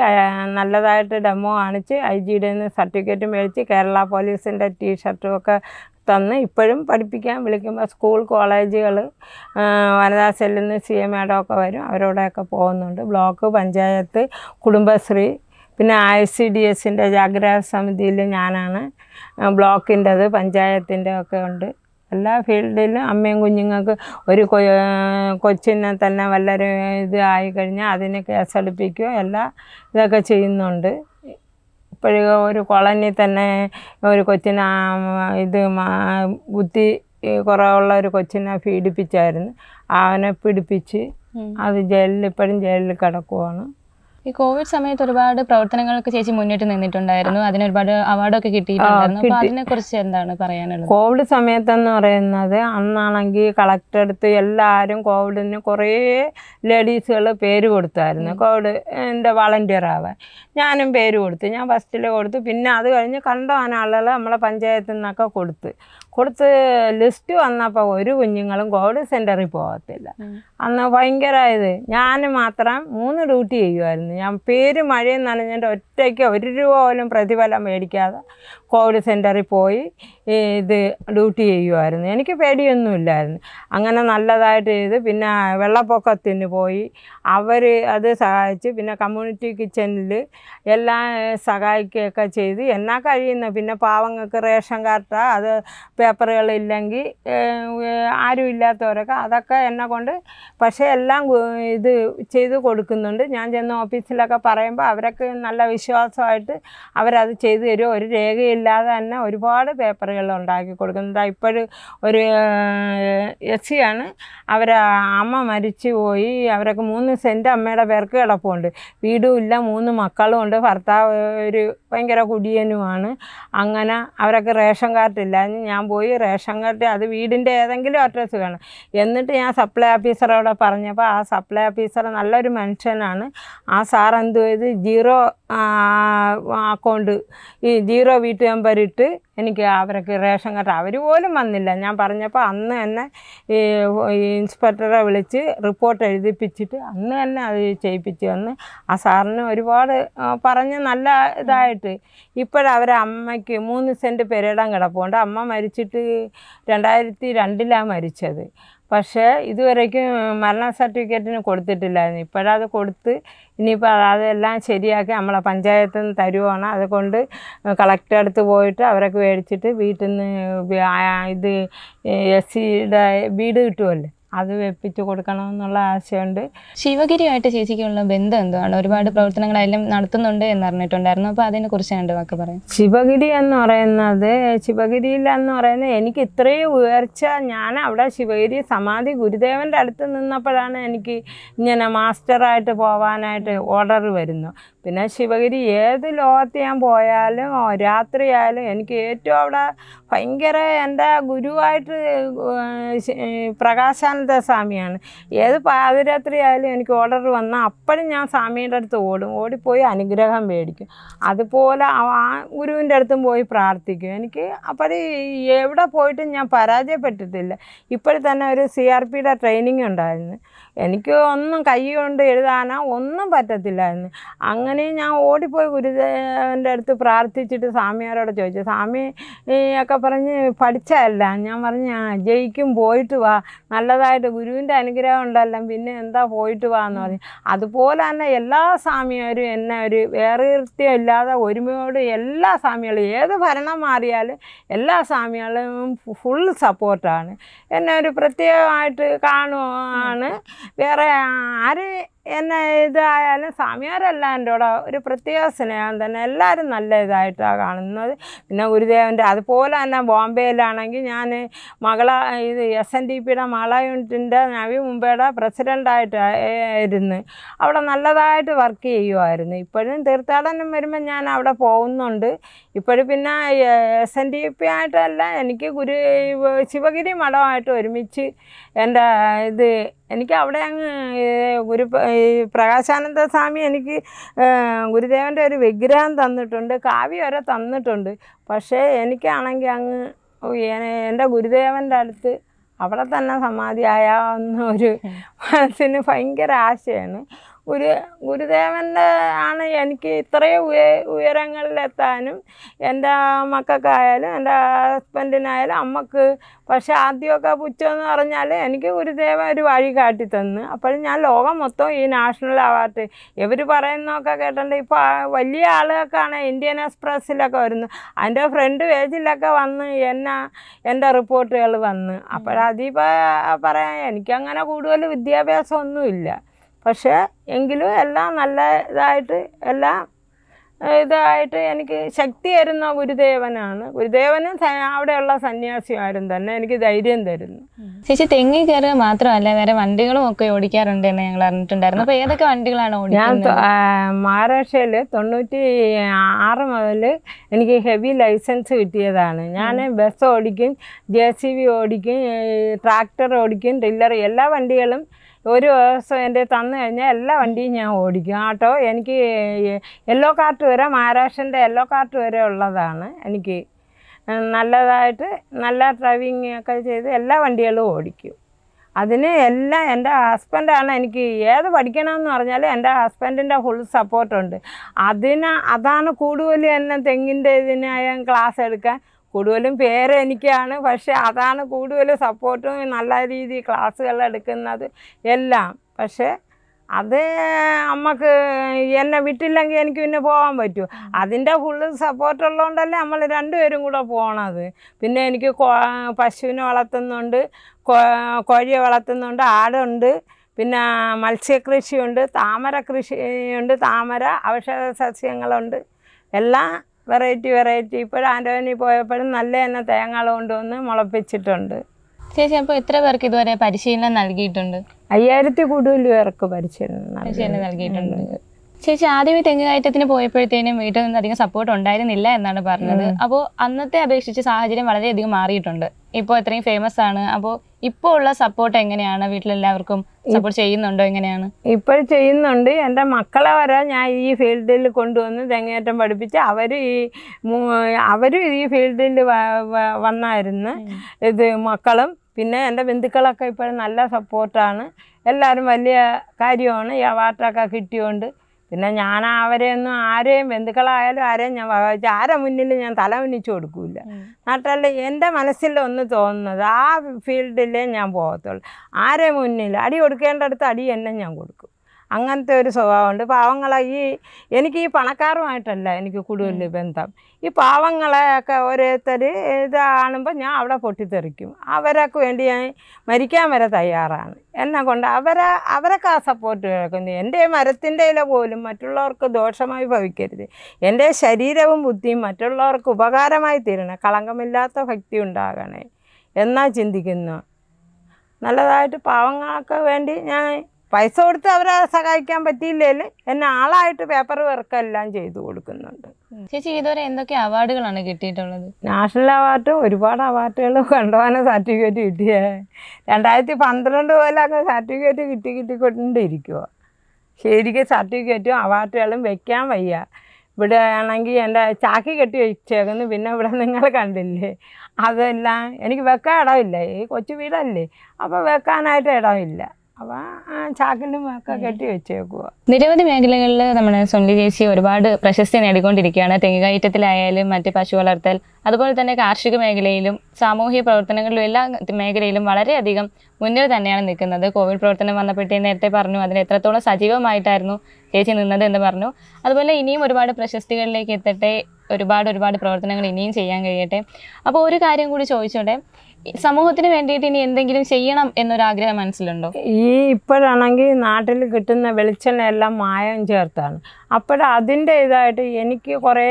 നല്ലതായിട്ട് ഡെമോ കാണിച്ച് ഐ ജിയുടെ നിന്ന് സർട്ടിഫിക്കറ്റ് മേടിച്ച് കേരള പോലീസിൻ്റെ ടീഷർട്ടും ഒക്കെ തന്ന് ഇപ്പോഴും പഠിപ്പിക്കാൻ വിളിക്കുമ്പോൾ സ്കൂൾ കോളേജുകൾ വനിതാ സെല്ലിൽ നിന്ന് സി എ ഒക്കെ വരും അവരോടെയൊക്കെ പോകുന്നുണ്ട് ബ്ലോക്ക് പഞ്ചായത്ത് കുടുംബശ്രീ പിന്നെ ഐ സി ഡി എസിൻ്റെ ജാഗ്രത സമിതിയിൽ ഞാനാണ് ബ്ലോക്കിൻ്റെത് പഞ്ചായത്തിൻ്റെ ഒക്കെ ഉണ്ട് എല്ലാ ഫീൽഡിലും അമ്മയും കുഞ്ഞുങ്ങൾക്ക് ഒരു കൊച്ചിനെ തന്നെ വല്ലൊരു ഇത് ആയിക്കഴിഞ്ഞാൽ അതിനെ കേസെടുപ്പിക്കുകയോ എല്ലാ ഇതൊക്കെ ചെയ്യുന്നുണ്ട് ഇപ്പോഴും ഒരു കുളനി തന്നെ ഒരു കൊച്ചിനെ ഇത് ബുദ്ധി കുറവുള്ള ഒരു കൊച്ചിനെ പീഡിപ്പിച്ചായിരുന്നു അവനെ പിടിപ്പിച്ച് അത് ജയിലിൽ ഇപ്പോഴും ജയിലിൽ കിടക്കുവാണ് ഈ കോവിഡ് സമയത്ത് ഒരുപാട് പ്രവർത്തനങ്ങളൊക്കെ ചേച്ചി മുന്നിട്ട് നിന്നിട്ടുണ്ടായിരുന്നു അതിന് ഒരുപാട് അവാർഡൊക്കെ കിട്ടിയിട്ടുണ്ടായിരുന്നു അതിനെ കുറിച്ച് എന്താണ് പറയാനുള്ളത് കോവിഡ് സമയത്തെന്ന് പറയുന്നത് അന്നാണെങ്കിൽ കളക്ടർ അടുത്ത് എല്ലാവരും കോവിഡിന് കുറേ ലേഡീസുകൾ പേര് കൊടുത്തായിരുന്നു കോവിഡ് എൻ്റെ വളണ്ടിയർ ആവാൻ ഞാനും പേര് കൊടുത്തു ഞാൻ ഫസ്റ്റിൽ കൊടുത്തു പിന്നെ അത് കഴിഞ്ഞ് കണ്ടവാൻ ആളുകൾ നമ്മളെ പഞ്ചായത്തിൽ നിന്നൊക്കെ കൊടുത്ത് കൊടുത്ത് ലിസ്റ്റ് വന്നപ്പോൾ ഒരു കുഞ്ഞുങ്ങളും കോവിഡ് സെൻ്ററിൽ പോകത്തില്ല അന്ന് ഭയങ്കരമായത് ഞാൻ മാത്രം മൂന്ന് ഡ്യൂട്ടി ചെയ്യുമായിരുന്നു ഞാൻ പേര് മഴയും നനഞ്ഞിട്ട് ഒറ്റയ്ക്ക് ഒരു രൂപ പോലും പ്രതിഫലം മേടിക്കാതെ കോവിഡ് സെൻറ്ററിൽ പോയി ഇത് ഡ്യൂട്ടി ചെയ്യുമായിരുന്നു എനിക്ക് പേടിയൊന്നുമില്ലായിരുന്നു അങ്ങനെ നല്ലതായിട്ട് ചെയ്ത് പിന്നെ വെള്ളപ്പൊക്കത്തിന് പോയി അവർ അത് സഹായിച്ച് പിന്നെ കമ്മ്യൂണിറ്റി കിച്ചണിൽ എല്ലാം സഹായിക്കുകയൊക്കെ ചെയ്ത് എന്നാൽ കഴിയുന്നു പിന്നെ പാവങ്ങൾക്ക് റേഷൻ കാർഡ് അത് പേപ്പറുകളില്ലെങ്കിൽ ആരും ഇല്ലാത്തവരൊക്കെ അതൊക്കെ എന്നെ കൊണ്ട് പക്ഷേ എല്ലാം ഇത് ചെയ്ത് കൊടുക്കുന്നുണ്ട് ഞാൻ ചെന്ന ഓഫീസിലൊക്കെ പറയുമ്പോൾ അവരൊക്കെ നല്ല വിശ്വാസമായിട്ട് അവരത് ചെയ്തു തരും ഒരു രേഖയില്ലാതെ തന്നെ ഒരുപാട് പേപ്പറുകൾ ഉണ്ടാക്കി കൊടുക്കുന്നുണ്ട് ഇപ്പോഴും ഒരു എസ് സിയാണ് അവർ അമ്മ മരിച്ചു പോയി അവരൊക്കെ മൂന്ന് സെൻറ്റ് അമ്മയുടെ പേർക്ക് കിടപ്പുണ്ട് വീടും ഇല്ല മൂന്ന് മക്കളും ഉണ്ട് ഭർത്താവ് ഒരു ഭയങ്കര കുടിയനുമാണ് അങ്ങനെ അവരൊക്കെ റേഷൻ കാർഡില്ല ഞാൻ പോയി റേഷൻ കാർഡ് അത് വീടിൻ്റെ ഏതെങ്കിലും അഡ്രസ്സ് വേണം എന്നിട്ട് ഞാൻ സപ്ലൈ ഓഫീസറോട് പറഞ്ഞപ്പോൾ ആ സപ്ലൈ ഓഫീസർ നല്ലൊരു മനുഷ്യനാണ് ആ സാർ എന്തു ചെയ്ത് ജീറോ അക്കൗണ്ട് ഈ ജീറോ വീട്ടു ഇട്ട് എനിക്ക് അവർക്ക് റേഷൻ കാർഡ് അവർ പോലും വന്നില്ല ഞാൻ പറഞ്ഞപ്പോൾ അന്ന് തന്നെ ഈ ഇൻസ്പെക്ടറെ വിളിച്ച് റിപ്പോർട്ട് എഴുതിപ്പിച്ചിട്ട് അന്ന് തന്നെ അത് ചെയ്യിപ്പിച്ച് വന്ന് ആ സാറിന് ഒരുപാട് പറഞ്ഞ് നല്ല ഇതായിട്ട് ഇപ്പോഴവരെ അമ്മയ്ക്ക് മൂന്ന് സെൻറ്റ് പെരയിടം കിടപ്പുണ്ട് അമ്മ മരിച്ചിട്ട് രണ്ടായിരത്തി രണ്ടിലാണ് മരിച്ചത് പക്ഷേ ഇതുവരേക്കും മരണ സർട്ടിഫിക്കറ്റിന് കൊടുത്തിട്ടില്ലായിരുന്നു ഇപ്പോഴത് കൊടുത്ത് ഇനിയിപ്പോൾ അതെല്ലാം ശരിയാക്കി നമ്മളെ പഞ്ചായത്തിൽ നിന്ന് തരുവാണ് അതുകൊണ്ട് കളക്ടർ അടുത്ത് പോയിട്ട് അവരൊക്കെ മേടിച്ചിട്ട് വീട്ടിൽ നിന്ന് ഇത് എസ് സിയുടെ വീട് കിട്ടുമല്ലോ അത് വെപ്പിച്ച് കൊടുക്കണം എന്നുള്ള ആശയമുണ്ട് ശിവഗിരിയായിട്ട് ചേച്ചിക്കുള്ള ബന്ധം എന്താണ് ഒരുപാട് പ്രവർത്തനങ്ങളായാലും നടത്തുന്നുണ്ട് എന്ന് പറഞ്ഞിട്ടുണ്ടായിരുന്നു അപ്പോൾ അതിനെ കുറിച്ച് രണ്ട് വാക്ക് പറയാം ശിവഗിരി എന്ന് പറയുന്നത് ശിവഗിരിയിൽ എന്ന് പറയുന്നത് എനിക്ക് ഇത്രയും ഉയർച്ച ഞാൻ അവിടെ ശിവഗിരി സമാധി ഗുരുദേവന്റെ അടുത്ത് നിന്നപ്പോഴാണ് എനിക്ക് ഇങ്ങനെ മാസ്റ്ററായിട്ട് പോവാനായിട്ട് ഓർഡർ വരുന്നു പിന്നെ ശിവഗിരി ഏത് ലോകത്ത് ഞാൻ പോയാലും രാത്രിയായാലും എനിക്ക് ഏറ്റവും അവിടെ ഭയങ്കര എൻ്റെ ഗുരുവായിട്ട് പ്രകാശാനന്ദ സ്വാമിയാണ് ഏത് പാതിരാത്രി ആയാലും എനിക്ക് ഓർഡർ വന്നാൽ അപ്പോഴും ഞാൻ സ്വാമിയുടെ അടുത്ത് ഓടും ഓടിപ്പോയി അനുഗ്രഹം മേടിക്കും അതുപോലെ ആ ഗുരുവിൻ്റെ അടുത്തും പോയി പ്രാർത്ഥിക്കും എനിക്ക് അപ്പോഴും എവിടെ പോയിട്ടും ഞാൻ പരാജയപ്പെട്ടിട്ടില്ല ഇപ്പോഴും തന്നെ ഒരു സി ആർ പിയുടെ ട്രെയിനിങ് ഉണ്ടായിരുന്നു എനിക്ക് ഒന്നും കൈ കൊണ്ട് എഴുതാനോ ഒന്നും പറ്റത്തില്ലായിരുന്നു അങ്ങനെ ഞാൻ ഓടിപ്പോയി ഗുരുദേവൻ്റെ അടുത്ത് പ്രാർത്ഥിച്ചിട്ട് സ്വാമിയാരോട് ചോദിച്ചു സ്വാമി ഒക്കെ പറഞ്ഞ് പഠിച്ചതല്ല ഞാൻ പറഞ്ഞ ജയിക്കും പോയിട്ട് വാ നല്ലതായിട്ട് ഗുരുവിൻ്റെ അനുഗ്രഹം ഉണ്ടല്ലോ പിന്നെ എന്താ പോയിട്ട് വാ എന്ന് പറഞ്ഞു അതുപോലെ തന്നെ എല്ലാ സ്വാമിയാരും എന്നെ ഒരു വേറെത്തം ഇല്ലാതെ ഒരുമയോട് എല്ലാ സ്വാമികളും ഏത് ഭരണം മാറിയാലും എല്ലാ സ്വാമികളും ഫുൾ സപ്പോർട്ടാണ് എന്നെ ഒരു പ്രത്യേകമായിട്ട് കാണുവാണ് വേറെ ആര് എന്നെ ഇതായാലും സ്വാമിയാരെല്ലാം എൻ്റെ കൂടെ ഒരു പ്രത്യേക സ്നേഹം തന്നെ എല്ലാവരും നല്ല ഇതായിട്ടാണ് കാണുന്നത് പിന്നെ ഗുരുദേവൻ്റെ അതുപോലെ തന്നെ ബോംബെയിലാണെങ്കിൽ ഞാൻ മകള ഇത് എസ് എൻ ഡി പിയുടെ മകള യൂണിറ്റിൻ്റെ നവി മുംബൈയുടെ പ്രസിഡൻ്റായിട്ട് ആയിരുന്നു അവിടെ നല്ലതായിട്ട് വർക്ക് ചെയ്യുമായിരുന്നു ഇപ്പോഴും തീർത്ഥാടനം വരുമ്പോൾ ഞാൻ അവിടെ പോകുന്നുണ്ട് ഇപ്പോഴും പിന്നെ എസ് എൻ ഡി പി ആയിട്ടല്ല എനിക്ക് ഗുരു ശിവഗിരി മഠമായിട്ട് ഒരുമിച്ച് എൻ്റെ ഇത് എനിക്ക് അവിടെ അങ്ങ് ഗുരു പ്രകാശാനന്ദ സ്വാമി എനിക്ക് ഗുരുദേവൻ്റെ ഒരു വിഗ്രഹം തന്നിട്ടുണ്ട് കാവ്യ വരെ തന്നിട്ടുണ്ട് പക്ഷേ എനിക്കാണെങ്കിൽ അങ്ങ് എൻ്റെ ഗുരുദേവൻ്റെ അടുത്ത് അവിടെ തന്നെ സമാധിയായ ഒരു മനസ്സിന് ഭയങ്കര ആശയാണ് ഗുരു ഗുരുദേവൻ്റെ ആണ് എനിക്ക് ഇത്രയും ഉയ ഉയരങ്ങളിലെത്താനും എൻ്റെ മക്കൾക്കായാലും എൻ്റെ ഹസ്ബൻഡിനായാലും അമ്മക്ക് പക്ഷേ ആദ്യമൊക്കെ പുച്ഛമെന്ന് പറഞ്ഞാൽ എനിക്ക് ഗുരുദേവൻ ഒരു വഴി കാട്ടി തന്നു അപ്പോഴും ഞാൻ ലോകം മൊത്തം ഈ നാഷണൽ അവാർഡ് ഇവർ പറയുന്നതൊക്കെ കേട്ടിട്ടുണ്ട് ഇപ്പോൾ വലിയ ആളുകൾക്കാണ് ഇന്ത്യൻ എക്സ്പ്രസ്സിലൊക്കെ വരുന്നത് അതിൻ്റെ ഫ്രണ്ട് പേജിലൊക്കെ വന്ന് എന്നാ എൻ്റെ റിപ്പോർട്ടുകൾ വന്ന് അപ്പോഴതിപ്പോൾ പറയാം എനിക്കങ്ങനെ കൂടുതൽ വിദ്യാഭ്യാസമൊന്നുമില്ല പക്ഷേ എങ്കിലും എല്ലാം നല്ല ഇതായിട്ട് എല്ലാം ഇതായിട്ട് എനിക്ക് ശക്തി തരുന്ന ഗുരുദേവനാണ് ഗുരുദേവനും അവിടെയുള്ള സന്യാസിമാരും തന്നെ എനിക്ക് ധൈര്യം തരുന്നു ചേച്ചി തെങ്ങി കയറുക മാത്രമല്ല വേറെ വണ്ടികളും ഒക്കെ ഓടിക്കാറുണ്ട് എന്ന് ഞങ്ങൾ അറിഞ്ഞിട്ടുണ്ടായിരുന്നു അപ്പോൾ ഏതൊക്കെ വണ്ടികളാണ് ഓടിക്കുന്നത് ഞാൻ മഹാരാഷ്ട്രയിൽ തൊണ്ണൂറ്റി ആറ് മുതൽ എനിക്ക് ഹെവി ലൈസൻസ് കിട്ടിയതാണ് ഞാൻ ബസ് ഓടിക്കും ജെ സി ബി ഓടിക്കും ട്രാക്ടർ ഓടിക്കും ടില്ലർ എല്ലാ വണ്ടികളും ഒരു ദിവസം എൻ്റെ തന്നു കഴിഞ്ഞാൽ എല്ലാ വണ്ടിയും ഞാൻ ഓടിക്കും ആട്ടോ എനിക്ക് യെല്ലോ കാർട്ട് വരെ മഹാരാഷ്ട്രൻ്റെ യെല്ലോ കാർട്ട് വരെ ഉള്ളതാണ് എനിക്ക് നല്ലതായിട്ട് നല്ല ഡ്രൈവിങ് ഒക്കെ ചെയ്ത് എല്ലാ വണ്ടികളും ഓടിക്കും അതിന് എല്ലാം എൻ്റെ ഹസ്ബൻഡാണ് എനിക്ക് ഏത് പഠിക്കണമെന്ന് പറഞ്ഞാൽ എൻ്റെ ഹസ്ബൻഡിൻ്റെ ഫുൾ സപ്പോർട്ടുണ്ട് അതിന് അതാണ് കൂടുതലും എന്നെ തെങ്ങിൻ്റെ ഇതിനായ ക്ലാസ് എടുക്കാൻ കൂടുതലും പേര് എനിക്കാണ് പക്ഷേ അതാണ് കൂടുതലും സപ്പോർട്ടും നല്ല രീതിയിൽ ക്ലാസ്സുകൾ എടുക്കുന്നത് എല്ലാം പക്ഷേ അത് നമുക്ക് എന്നെ വിട്ടില്ലെങ്കിൽ എനിക്ക് പിന്നെ പോകാൻ പറ്റൂ അതിൻ്റെ ഫുള്ള് സപ്പോർട്ട് ഉള്ളതുകൊണ്ടല്ലേ നമ്മൾ രണ്ടുപേരും കൂടെ പോണത് പിന്നെ എനിക്ക് പശുവിനെ വളർത്തുന്നുണ്ട് കോഴിയെ വളർത്തുന്നുണ്ട് ആടുണ്ട് പിന്നെ മത്സ്യകൃഷിയുണ്ട് താമര കൃഷിയുണ്ട് താമര ഔഷധ സസ്യങ്ങളുണ്ട് എല്ലാം വെറൈറ്റി വെറൈറ്റി ഇപ്പോഴും ആൻറ്റോനി പോയപ്പോഴും നല്ല തന്നെ തേങ്ങ കൊണ്ടുവന്ന് മുളപ്പിച്ചിട്ടുണ്ട് ചേച്ചി അപ്പോൾ എത്ര പേർക്ക് ഇതുവരെ പരിശീലനം നൽകിയിട്ടുണ്ട് അയ്യായിരത്തി കൂടുതൽ പേർക്ക് പരിശീലനം പരിശീലനം നൽകിയിട്ടുണ്ട് ചേച്ചി ആദ്യം ഈ തെങ്ങ് കയറ്റത്തിന് പോയപ്പോഴത്തേനും വീട്ടിൽ നിന്ന് അധികം സപ്പോർട്ട് ഉണ്ടായിരുന്നില്ല എന്നാണ് പറഞ്ഞത് അപ്പോൾ അന്നത്തെ അപേക്ഷിച്ച് സാഹചര്യം വളരെയധികം മാറിയിട്ടുണ്ട് ഇപ്പോൾ ഇത്രയും ഫേമസ് ആണ് അപ്പോൾ ഇപ്പോൾ ഉള്ള സപ്പോർട്ട് എങ്ങനെയാണ് വീട്ടിലെല്ലാവർക്കും സപ്പോർട്ട് ചെയ്യുന്നുണ്ടോ എങ്ങനെയാണ് ഇപ്പൊ ചെയ്യുന്നുണ്ട് എൻ്റെ മക്കളെ വരെ ഞാൻ ഈ ഫീൽഡിൽ കൊണ്ടുവന്ന് തെങ്ങേറ്റം പഠിപ്പിച്ച് അവര് ഈ അവരും ഈ ഫീൽഡിൽ വന്നായിരുന്നു ഇത് മക്കളും പിന്നെ എൻ്റെ ബന്ധുക്കളൊക്കെ ഇപ്പോൾ നല്ല സപ്പോർട്ടാണ് എല്ലാവരും വലിയ കാര്യമാണ് ഈ അവാർഡൊക്കെ കിട്ടിയോണ്ട് പിന്നെ ഞാൻ അവരെയൊന്നും ആരെയും ബന്ധുക്കളായാലും ആരെയും ഞാൻ വകവെച്ച് ആരെ മുന്നിൽ ഞാൻ തല ഉന്നിച്ചു കൊടുക്കില്ല നാട്ടല്ല എൻ്റെ മനസ്സിൽ ഒന്ന് തോന്നുന്നത് ആ ഫീൽഡിലേ ഞാൻ പോകത്തുള്ളൂ ആരെ മുന്നിൽ അടി കൊടുക്കേണ്ടടുത്ത് അടി എന്നെ ഞാൻ കൊടുക്കും അങ്ങനത്തെ ഒരു സ്വഭാവമുണ്ട് പാവങ്ങളെ ഈ എനിക്ക് ഈ പണക്കാരുമായിട്ടല്ല എനിക്ക് കൂടുതൽ ബന്ധം ഈ പാവങ്ങളെയൊക്കെ ഓരോരുത്തർ ഇതാണുമ്പോൾ ഞാൻ അവിടെ പൊട്ടിത്തെറിക്കും അവരൊക്കെ വേണ്ടി ഞാൻ മരിക്കാൻ വരെ തയ്യാറാണ് എന്നെ കൊണ്ട് അവരെ അവരൊക്കെ ആ സപ്പോർട്ട് കിടക്കുന്നു എൻ്റെ മരത്തിൻ്റെ ഇല പോലും മറ്റുള്ളവർക്ക് ദോഷമായി ഭവിക്കരുത് എൻ്റെ ശരീരവും ബുദ്ധിയും മറ്റുള്ളവർക്ക് ഉപകാരമായി തീരണം കളങ്കമില്ലാത്ത ഭക്തി ഉണ്ടാകണേ എന്നാ ചിന്തിക്കുന്നു നല്ലതായിട്ട് പാവങ്ങൾക്ക് വേണ്ടി ഞാൻ പൈസ കൊടുത്ത് അവരെ സഹായിക്കാൻ പറ്റിയില്ലെങ്കിൽ എന്നെ ആളായിട്ട് പേപ്പർ വർക്കെല്ലാം ചെയ്തു കൊടുക്കുന്നുണ്ട് ചേച്ചി ഇതുവരെ എന്തൊക്കെ അവാർഡുകളാണ് കിട്ടിയിട്ടുള്ളത് നാഷണൽ അവാർഡ് ഒരുപാട് അവാർഡുകൾ കൊണ്ടുപോകാൻ സർട്ടിഫിക്കറ്റ് കിട്ടിയേ രണ്ടായിരത്തി പന്ത്രണ്ട് പോലെ അങ്ങനെ സർട്ടിഫിക്കറ്റ് കിട്ടി കിട്ടിക്കൊണ്ടിരിക്കുമോ ശരിക്കും സർട്ടിഫിക്കറ്റും അവാർഡുകളും വെക്കാൻ വയ്യ ഇവിടെ ആണെങ്കിൽ എൻ്റെ ചാക്കി കെട്ടി വെച്ചേക്കുന്നു പിന്നെ ഇവിടെ നിങ്ങൾ കണ്ടില്ലേ അതെല്ലാം എനിക്ക് വെക്കാൻ ഇടമില്ല ഈ കൊച്ചു വീടല്ലേ അപ്പോൾ വെക്കാനായിട്ട് ഇടമില്ല അവ ചാക്കിലും ഒക്കെ കെട്ടി വെച്ചേക്കുക നിരവധി മേഖലകളിൽ നമ്മുടെ സുനിൽ ചേച്ചി ഒരുപാട് പ്രശസ്തി നേടിക്കൊണ്ടിരിക്കുകയാണ് തെങ്ങുകയറ്റത്തിലായാലും മറ്റ് പശു വളർത്തൽ അതുപോലെ തന്നെ കാർഷിക മേഖലയിലും സാമൂഹ്യ പ്രവർത്തനങ്ങളിലും എല്ലാ മേഖലയിലും വളരെയധികം മുന്നിൽ തന്നെയാണ് നിൽക്കുന്നത് കോവിഡ് പ്രവർത്തനം വന്നപ്പോഴത്തേ നേരത്തെ പറഞ്ഞു അതിന് എത്രത്തോളം സജീവമായിട്ടായിരുന്നു ചേച്ചി നിന്നത് എന്ന് പറഞ്ഞു അതുപോലെ ഇനിയും ഒരുപാട് പ്രശസ്തികളിലേക്ക് എത്തട്ടെ ഒരുപാട് ഒരുപാട് പ്രവർത്തനങ്ങൾ ഇനിയും ചെയ്യാൻ കഴിയട്ടെ അപ്പോൾ ഒരു കാര്യം കൂടി ചോദിച്ചോട്ടെ സമൂഹത്തിന് വേണ്ടിയിട്ട് ഇനി എന്തെങ്കിലും ചെയ്യണം എന്നൊരാഗ്രഹം മനസ്സിലുണ്ടോ ഈ ഇപ്പോഴാണെങ്കിൽ നാട്ടിൽ കിട്ടുന്ന വെളിച്ചെണ്ണ എല്ലാം മായം ചേർത്താണ് അപ്പോൾ അതിൻ്റെ ഇതായിട്ട് എനിക്ക് കുറേ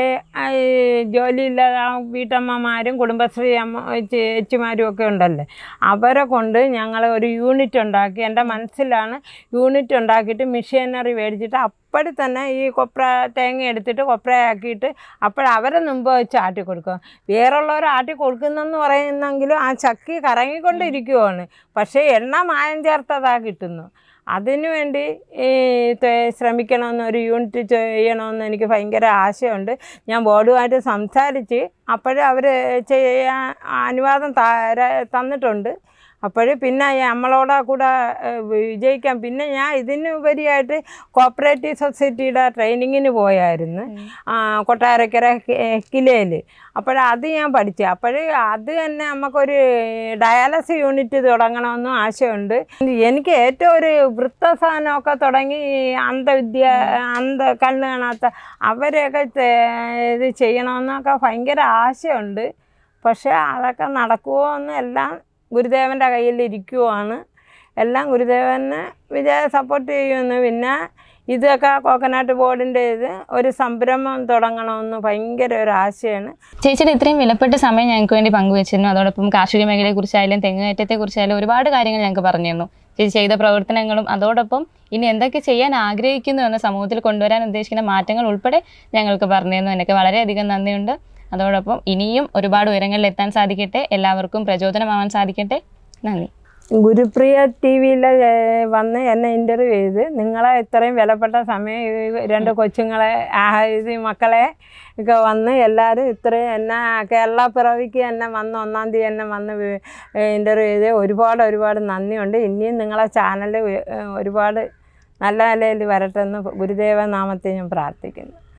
ജോലിയില്ലാതെ വീട്ടമ്മമാരും കുടുംബശ്രീ അമ്മ ചേച്ചിമാരും ഒക്കെ ഉണ്ടല്ലേ അവരെ കൊണ്ട് ഞങ്ങൾ ഒരു യൂണിറ്റ് ഉണ്ടാക്കി എൻ്റെ മനസ്സിലാണ് യൂണിറ്റ് ഉണ്ടാക്കിയിട്ട് മിഷീനറി മേടിച്ചിട്ട് അപ്പോഴി തന്നെ ഈ കൊപ്ര തേങ്ങ എടുത്തിട്ട് കൊപ്രയാക്കിയിട്ട് അപ്പോഴവരെ മുമ്പ് വെച്ച് ആട്ടി കൊടുക്കും വേറുള്ളവർ ആട്ടി കൊടുക്കുന്നെന്ന് പറയുന്നെങ്കിലും ആ ചക്കി കറങ്ങിക്കൊണ്ടിരിക്കുവാണ് പക്ഷേ എണ്ണ മായം ചേർത്തതാ കിട്ടുന്നു അതിനു വേണ്ടി ഈ ശ്രമിക്കണമെന്ന് ഒരു യൂണിറ്റ് ചെയ്യണമെന്ന് എനിക്ക് ഭയങ്കര ആശയമുണ്ട് ഞാൻ ബോർഡുമായിട്ട് സംസാരിച്ച് അവർ ചെയ്യാൻ അനുവാദം തന്നിട്ടുണ്ട് അപ്പോൾ പിന്നെ നമ്മളോടെ കൂടെ വിജയിക്കാം പിന്നെ ഞാൻ ഇതിനുപരിയായിട്ട് കോപ്പറേറ്റീവ് സൊസൈറ്റിയുടെ ട്രെയിനിങ്ങിന് പോയായിരുന്നു കൊട്ടാരക്കര കിലയിൽ അപ്പോൾ അത് ഞാൻ പഠിച്ചു അപ്പോൾ അത് തന്നെ നമുക്കൊരു ഡയാലസ് യൂണിറ്റ് തുടങ്ങണമെന്നും ആശയമുണ്ട് എനിക്ക് ഏറ്റവും ഒരു വൃത്തസാധനമൊക്കെ തുടങ്ങി അന്ധവിദ്യ അന്ധ കണ്ണ് കാണാത്ത അവരെയൊക്കെ ഇത് ചെയ്യണമെന്നൊക്കെ ഭയങ്കര ആശയമുണ്ട് പക്ഷേ അതൊക്കെ നടക്കുമോ എന്നെല്ലാം ഗുരുദേവൻ്റെ കയ്യിൽ ഇരിക്കുവാണ് എല്ലാം ഗുരുദേവനെ വിജയ സപ്പോർട്ട് ചെയ്യുമെന്ന് പിന്നെ ഇതൊക്കെ കോക്കനാട്ട് ബോർഡിൻ്റെ ഇത് ഒരു സംരംഭം തുടങ്ങണമെന്ന് ഭയങ്കര ഒരു ആശയമാണ് ചേച്ചിയുടെ ഇത്രയും വിലപ്പെട്ട സമയം ഞങ്ങൾക്ക് വേണ്ടി പങ്കുവച്ചിരുന്നു അതോടൊപ്പം കാർഷിക മേഖലയെക്കുറിച്ചായാലും തെങ്ങുകയറ്റത്തെക്കുറിച്ചായാലും ഒരുപാട് കാര്യങ്ങൾ ഞങ്ങൾക്ക് പറഞ്ഞു തന്നു ചേച്ചി ചെയ്ത പ്രവർത്തനങ്ങളും അതോടൊപ്പം ഇനി എന്തൊക്കെ ചെയ്യാൻ ആഗ്രഹിക്കുന്നു എന്ന സമൂഹത്തിൽ കൊണ്ടുവരാൻ ഉദ്ദേശിക്കുന്ന മാറ്റങ്ങൾ ഉൾപ്പെടെ ഞങ്ങൾക്ക് പറഞ്ഞു തന്നു എനിക്ക് വളരെയധികം നന്ദിയുണ്ട് അതോടൊപ്പം ഇനിയും ഒരുപാട് ഉയരങ്ങളിൽ എത്താൻ സാധിക്കട്ടെ എല്ലാവർക്കും പ്രചോദനമാവാൻ സാധിക്കട്ടെ നന്ദി ഗുരുപ്രിയ ടി വിയിൽ വന്ന് എന്നെ ഇൻ്റർവ്യൂ ചെയ്ത് നിങ്ങളെ ഇത്രയും വിലപ്പെട്ട സമയം രണ്ട് കൊച്ചുങ്ങളെ ഇത് മക്കളെ ഒക്കെ വന്ന് എല്ലാവരും ഇത്രയും എന്നെ കേരള പിറവിക്ക് എന്നെ വന്ന് ഒന്നാം തീയതി എന്നെ വന്ന് ഇൻ്റർവ്യൂ ചെയ്ത് ഒരുപാട് ഒരുപാട് നന്ദിയുണ്ട് ഇനിയും നിങ്ങളെ ചാനൽ ഒരുപാട് നല്ല നിലയിൽ വരട്ടെ എന്ന് ഗുരുദേവ നാമത്തെ ഞാൻ പ്രാർത്ഥിക്കുന്നു